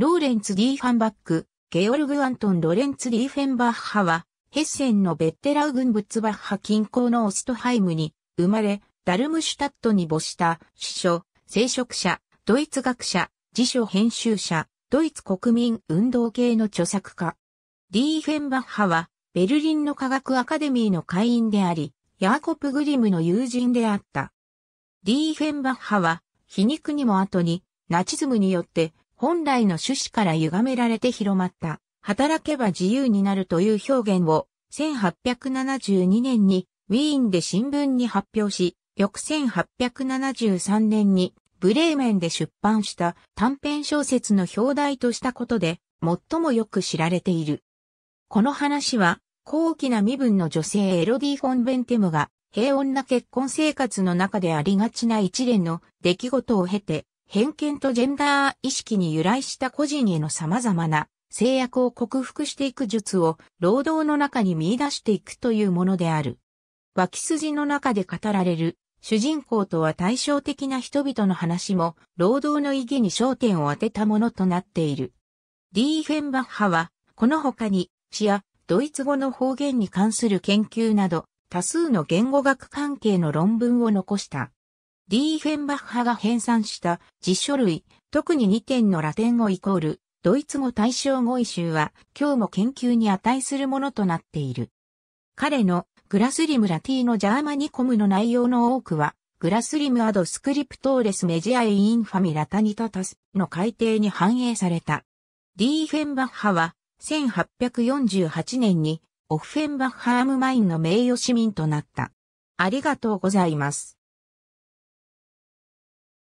ローレンツ・ディーファンバック、ゲオルグ・アントン・ロレンツ・ディーフェンバッハは、ヘッセンのベッテラウグンブッツバッハ近郊のオストハイムに生まれ、ダルムシュタットに没した、司書、聖職者、ドイツ学者、辞書編集者、ドイツ国民運動系の著作家。ディーフェンバッハは、ベルリンの科学アカデミーの会員であり、ヤーコプ・グリムの友人であった。ディーフェンバッハは、皮肉にも後に、ナチズムによって本来の趣旨から歪められて広まった、働けば自由になるという表現を、1872年にウィーンで新聞に発表し、翌1873年にブレーメンで出版した短編小説の表題としたことで、最もよく知られている。この話は、高貴な身分の女性エロディ・フォンベンテムが、平穏な結婚生活の中でありがちな一連の出来事を経て、偏見とジェンダー意識に由来した個人への様々な制約を克服していく術を労働の中に見出していくというものである。脇筋の中で語られる主人公とは対照的な人々の話も労働の意義に焦点を当てたものとなっている。ディーフェンバッハはこの他に詩やドイツ語の方言に関する研究など多数の言語学関係の論文を残した。ディーフェンバッハが編纂した辞書類、特に2点のラテン語イコール、ドイツ語対象語彙集は、今日も研究に値するものとなっている。彼のグラスリムラティーノジャーマニコムの内容の多くは、グラスリムアドスクリプトーレスメジアイインファミラタニタタスの改定に反映された。ディーフェンバッハは、1848年に、オフフェンバッハアムマインの名誉市民となった。ありがとうございます。